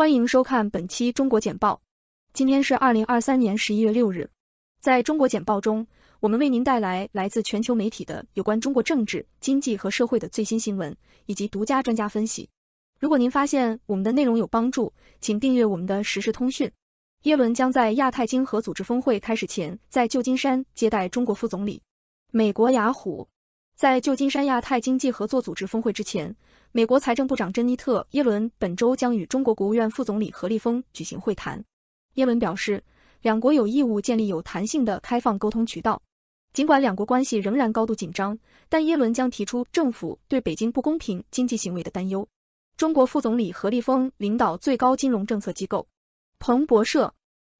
欢迎收看本期中国简报。今天是二零二三年十一月六日。在中国简报中，我们为您带来来自全球媒体的有关中国政治、经济和社会的最新新闻以及独家专家分析。如果您发现我们的内容有帮助，请订阅我们的实时通讯。耶伦将在亚太经合组织峰会开始前在旧金山接待中国副总理。美国雅虎，在旧金山亚太经济合作组织峰会之前。美国财政部长珍妮特·耶伦本周将与中国国务院副总理何立峰举行会谈。耶伦表示，两国有义务建立有弹性的开放沟通渠道。尽管两国关系仍然高度紧张，但耶伦将提出政府对北京不公平经济行为的担忧。中国副总理何立峰领导最高金融政策机构。彭博社，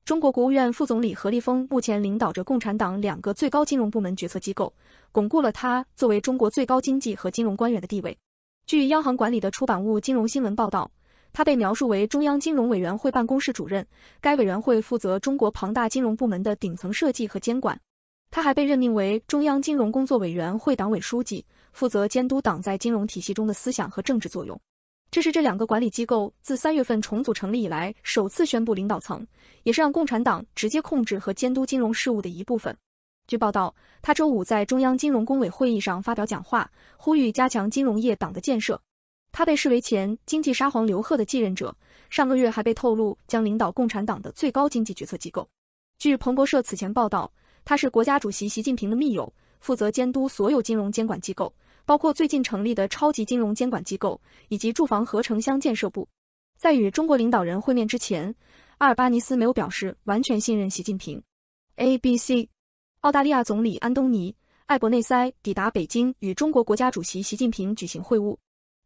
中国国务院副总理何立峰目前领导着共产党两个最高金融部门决策机构，巩固了他作为中国最高经济和金融官员的地位。据央行管理的出版物《金融新闻》报道，他被描述为中央金融委员会办公室主任，该委员会负责中国庞大金融部门的顶层设计和监管。他还被任命为中央金融工作委员会党委书记，负责监督党在金融体系中的思想和政治作用。这是这两个管理机构自三月份重组成立以来首次宣布领导层，也是让共产党直接控制和监督金融事务的一部分。据报道，他周五在中央金融工委会议上发表讲话，呼吁加强金融业党的建设。他被视为前经济沙皇刘鹤的继任者。上个月还被透露将领导共产党的最高经济决策机构。据彭博社此前报道，他是国家主席习近平的密友，负责监督所有金融监管机构，包括最近成立的超级金融监管机构以及住房和城乡建设部。在与中国领导人会面之前，阿尔巴尼斯没有表示完全信任习近平。ABC。澳大利亚总理安东尼·艾伯内塞抵达北京，与中国国家主席习近平举行会晤。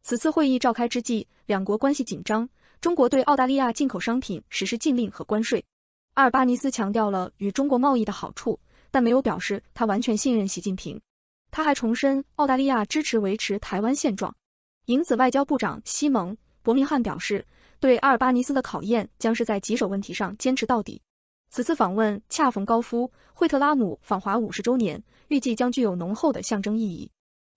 此次会议召开之际，两国关系紧张，中国对澳大利亚进口商品实施禁令和关税。阿尔巴尼斯强调了与中国贸易的好处，但没有表示他完全信任习近平。他还重申澳大利亚支持维持台湾现状。影子外交部长西蒙·伯明翰表示，对阿尔巴尼斯的考验将是在棘手问题上坚持到底。此次访问恰逢高夫·惠特拉姆访华五十周年，预计将具有浓厚的象征意义。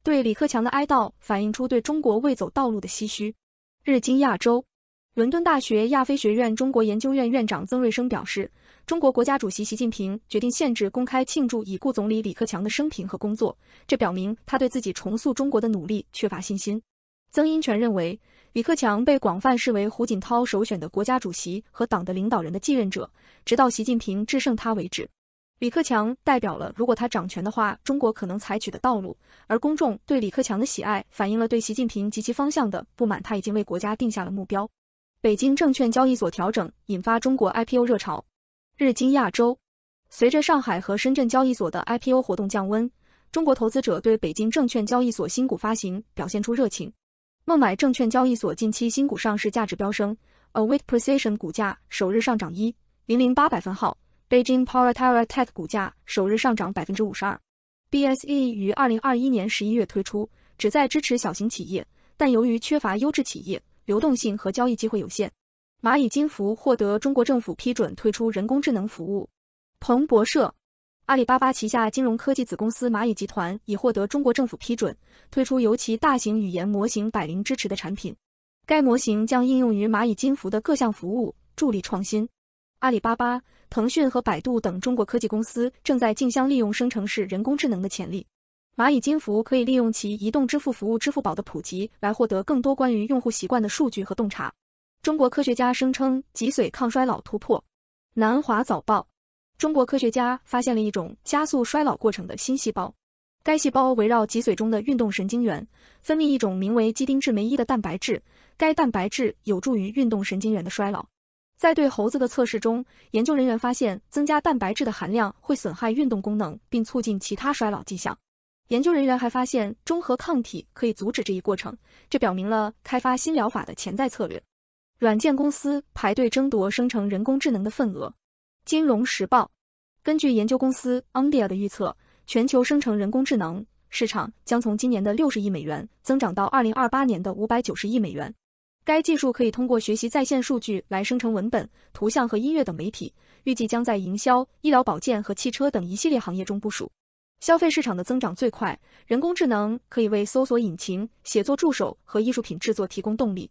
对李克强的哀悼反映出对中国未走道路的唏嘘。日经亚洲，伦敦大学亚非学院中国研究院院长曾瑞生表示，中国国家主席习近平决定限制公开庆祝已故总理李克强的生平和工作，这表明他对自己重塑中国的努力缺乏信心。曾荫权认为，李克强被广泛视为胡锦涛首选的国家主席和党的领导人的继任者，直到习近平制胜他为止。李克强代表了如果他掌权的话，中国可能采取的道路。而公众对李克强的喜爱反映了对习近平及其方向的不满。他已经为国家定下了目标。北京证券交易所调整引发中国 IPO 热潮。日经亚洲，随着上海和深圳交易所的 IPO 活动降温，中国投资者对北京证券交易所新股发行表现出热情。孟买证券交易所近期新股上市，价值飙升。Awit Precision 股价首日上涨一零零八百分号，Beijing p e r t e r r a Tech 股价首日上涨百分之五十二。BSE 于二零二一年十一月推出，旨在支持小型企业，但由于缺乏优质企业，流动性和交易机会有限。蚂蚁金服获得中国政府批准推出人工智能服务。彭博社。阿里巴巴旗下金融科技子公司蚂蚁集团已获得中国政府批准，推出由其大型语言模型百灵支持的产品。该模型将应用于蚂蚁金服的各项服务，助力创新。阿里巴巴、腾讯和百度等中国科技公司正在竞相利用生成式人工智能的潜力。蚂蚁金服可以利用其移动支付服务支付宝的普及，来获得更多关于用户习惯的数据和洞察。中国科学家声称脊髓抗衰老突破。南华早报。中国科学家发现了一种加速衰老过程的新细胞。该细胞围绕脊髓中的运动神经元，分泌一种名为肌丁质酶一的蛋白质。该蛋白质有助于运动神经元的衰老。在对猴子的测试中，研究人员发现增加蛋白质的含量会损害运动功能，并促进其他衰老迹象。研究人员还发现中和抗体可以阻止这一过程，这表明了开发新疗法的潜在策略。软件公司排队争夺生成人工智能的份额。金融时报，根据研究公司 o n d i a 的预测，全球生成人工智能市场将从今年的六十亿美元增长到二零二八年的五百九十亿美元。该技术可以通过学习在线数据来生成文本、图像和音乐等媒体，预计将在营销、医疗保健和汽车等一系列行业中部署。消费市场的增长最快，人工智能可以为搜索引擎、写作助手和艺术品制作提供动力。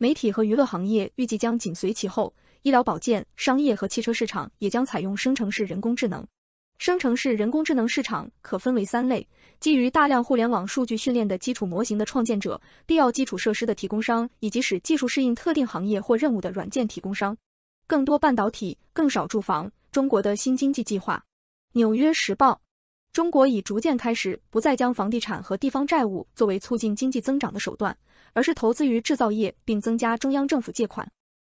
媒体和娱乐行业预计将紧随其后，医疗保健、商业和汽车市场也将采用生成式人工智能。生成式人工智能市场可分为三类：基于大量互联网数据训练的基础模型的创建者、必要基础设施的提供商，以及使技术适应特定行业或任务的软件提供商。更多半导体，更少住房。中国的新经济计划。纽约时报。中国已逐渐开始不再将房地产和地方债务作为促进经济增长的手段，而是投资于制造业并增加中央政府借款。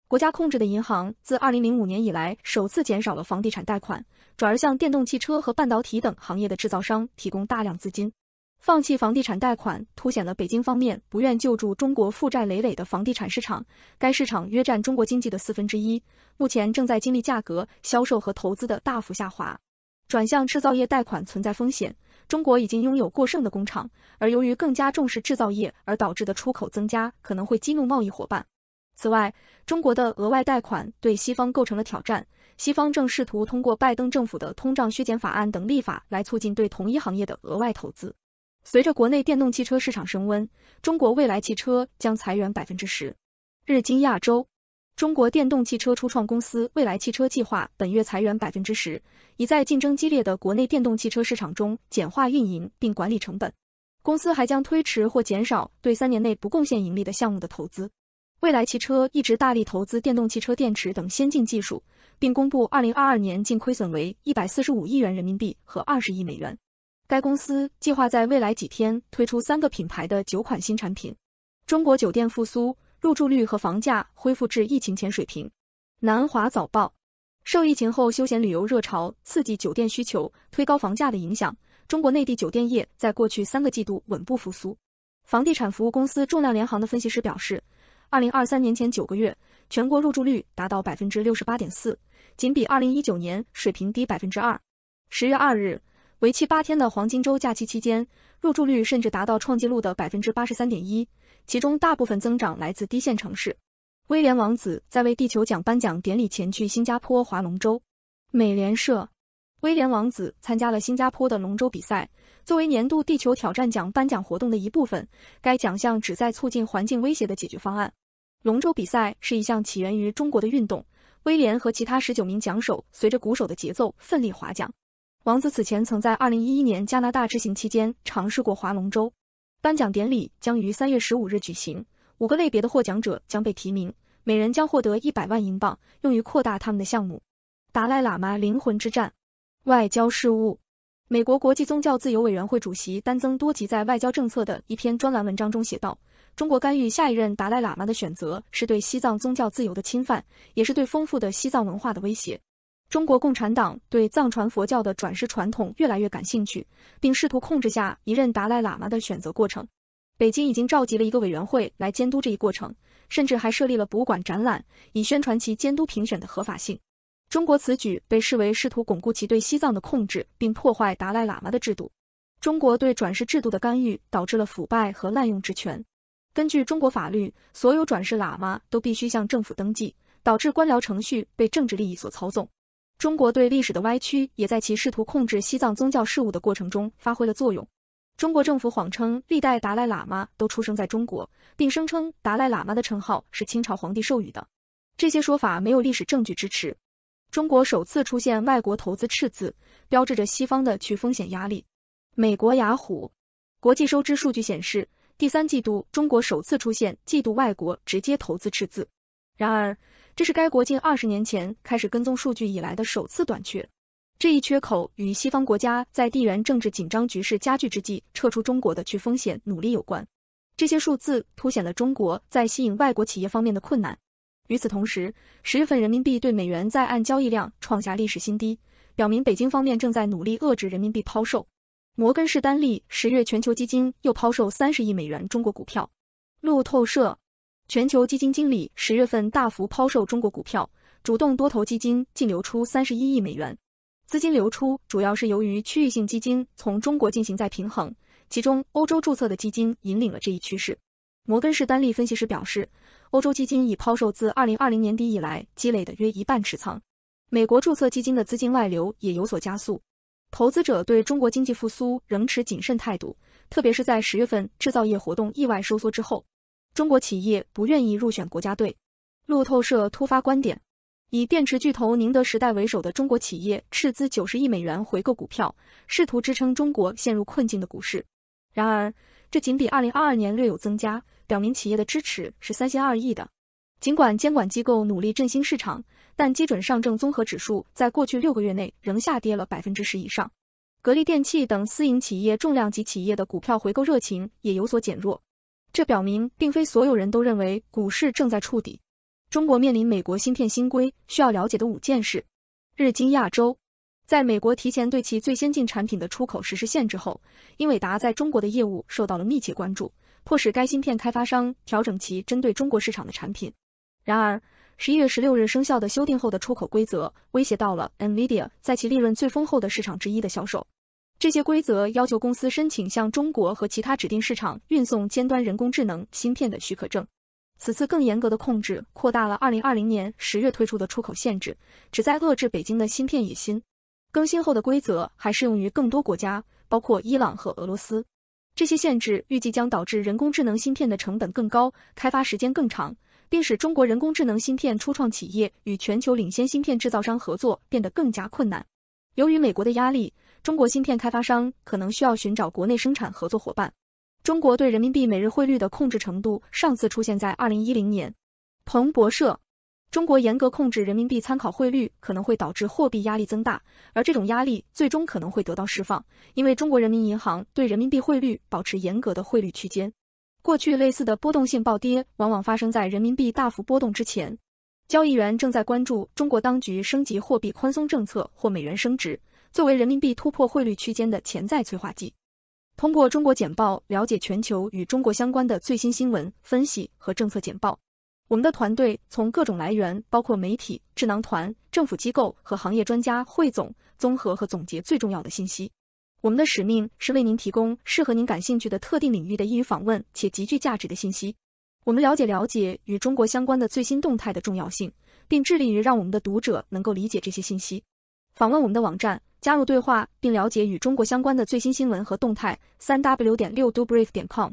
国家控制的银行自2005年以来首次减少了房地产贷款，转而向电动汽车和半导体等行业的制造商提供大量资金。放弃房地产贷款凸显了北京方面不愿救助中国负债累累的房地产市场，该市场约占中国经济的四分之一，目前正在经历价格、销售和投资的大幅下滑。转向制造业贷款存在风险。中国已经拥有过剩的工厂，而由于更加重视制造业而导致的出口增加，可能会激怒贸易伙伴。此外，中国的额外贷款对西方构成了挑战。西方正试图通过拜登政府的通胀削减法案等立法来促进对同一行业的额外投资。随着国内电动汽车市场升温，中国未来汽车将裁员百分之十。日经亚洲。中国电动汽车初创公司未来汽车计划本月裁员百分之十，已在竞争激烈的国内电动汽车市场中简化运营并管理成本。公司还将推迟或减少对三年内不贡献盈利的项目的投资。未来汽车一直大力投资电动汽车电池等先进技术，并公布2022年净亏损为一百四十五亿元人民币和二十亿美元。该公司计划在未来几天推出三个品牌的九款新产品。中国酒店复苏。入住率和房价恢复至疫情前水平。南华早报受疫情后休闲旅游热潮刺激酒店需求推高房价的影响，中国内地酒店业在过去三个季度稳步复苏。房地产服务公司重量联行的分析师表示，二零二三年前九个月，全国入住率达到百分之六十八点四，仅比二零一九年水平低百分之二。十月二日。为期八天的黄金周假期期间，入住率甚至达到创纪录的百分之八十三点一，其中大部分增长来自低线城市。威廉王子在为地球奖颁奖典礼前去新加坡划龙舟。美联社，威廉王子参加了新加坡的龙舟比赛，作为年度地球挑战奖颁奖活动的一部分。该奖项旨在促进环境威胁的解决方案。龙舟比赛是一项起源于中国的运动。威廉和其他十九名奖手随着鼓手的节奏奋力划桨。王子此前曾在二零一一年加拿大之行期间尝试过划龙舟。颁奖典礼将于三月十五日举行，五个类别的获奖者将被提名，每人将获得一百万英镑，用于扩大他们的项目。达赖喇嘛灵魂之战，外交事务，美国国际宗教自由委员会主席丹增多吉在外交政策的一篇专栏文章中写道：“中国干预下一任达赖喇嘛的选择是对西藏宗教自由的侵犯，也是对丰富的西藏文化的威胁。”中国共产党对藏传佛教的转世传统越来越感兴趣，并试图控制下一任达赖喇嘛的选择过程。北京已经召集了一个委员会来监督这一过程，甚至还设立了博物馆展览，以宣传其监督评选的合法性。中国此举被视为试图巩固其对西藏的控制，并破坏达赖喇嘛的制度。中国对转世制度的干预导致了腐败和滥用职权。根据中国法律，所有转世喇嘛都必须向政府登记，导致官僚程序被政治利益所操纵。中国对历史的歪曲也在其试图控制西藏宗教事务的过程中发挥了作用。中国政府谎称历代达赖喇嘛都出生在中国，并声称达赖喇嘛的称号是清朝皇帝授予的。这些说法没有历史证据支持。中国首次出现外国投资赤字，标志着西方的去风险压力。美国雅虎国际收支数据显示，第三季度中国首次出现季度外国直接投资赤字。然而，这是该国近二十年前开始跟踪数据以来的首次短缺。这一缺口与西方国家在地缘政治紧张局势加剧之际撤出中国的去风险努力有关。这些数字凸显了中国在吸引外国企业方面的困难。与此同时，十月份人民币对美元在岸交易量创下历史新低，表明北京方面正在努力遏制人民币抛售。摩根士丹利十月全球基金又抛售三十亿美元中国股票。路透社。全球基金经理十月份大幅抛售中国股票，主动多头基金净流出三十一亿美元。资金流出主要是由于区域性基金从中国进行再平衡，其中欧洲注册的基金引领了这一趋势。摩根士丹利分析师表示，欧洲基金已抛售自二零二零年底以来积累的约一半持仓。美国注册基金的资金外流也有所加速。投资者对中国经济复苏仍持谨慎态度，特别是在十月份制造业活动意外收缩之后。中国企业不愿意入选国家队。路透社突发观点：以电池巨头宁德时代为首的中国企业斥资九十亿美元回购股票，试图支撑中国陷入困境的股市。然而，这仅比二零二二年略有增加，表明企业的支持是三心二意的。尽管监管机构努力振兴市场，但基准上证综合指数在过去六个月内仍下跌了百分之十以上。格力电器等私营企业重量级企业的股票回购热情也有所减弱。这表明，并非所有人都认为股市正在触底。中国面临美国芯片新规，需要了解的五件事。日经亚洲，在美国提前对其最先进产品的出口实施限制后，英伟达在中国的业务受到了密切关注，迫使该芯片开发商调整其针对中国市场的产品。然而，十一月十六日生效的修订后的出口规则，威胁到了 Nvidia 在其利润最丰厚的市场之一的销售。这些规则要求公司申请向中国和其他指定市场运送尖端人工智能芯片的许可证。此次更严格的控制扩大了2020年10月推出的出口限制，旨在遏制北京的芯片野心。更新后的规则还适用于更多国家，包括伊朗和俄罗斯。这些限制预计将导致人工智能芯片的成本更高，开发时间更长，并使中国人工智能芯片初创企业与全球领先芯片制造商合作变得更加困难。由于美国的压力。中国芯片开发商可能需要寻找国内生产合作伙伴。中国对人民币每日汇率的控制程度上次出现在二零一零年。彭博社：中国严格控制人民币参考汇率可能会导致货币压力增大，而这种压力最终可能会得到释放，因为中国人民银行对人民币汇率保持严格的汇率区间。过去类似的波动性暴跌往往发生在人民币大幅波动之前。交易员正在关注中国当局升级货币宽松政策或美元升值。作为人民币突破汇率区间的潜在催化剂，通过中国简报了解全球与中国相关的最新新闻分析和政策简报。我们的团队从各种来源，包括媒体、智囊团、政府机构和行业专家，汇总、综合和总结最重要的信息。我们的使命是为您提供适合您感兴趣的特定领域的易于访问且极具价值的信息。我们了解了解与中国相关的最新动态的重要性，并致力于让我们的读者能够理解这些信息。访问我们的网站。加入对话，并了解与中国相关的最新新闻和动态。三 w 点六 dobrief 点 com。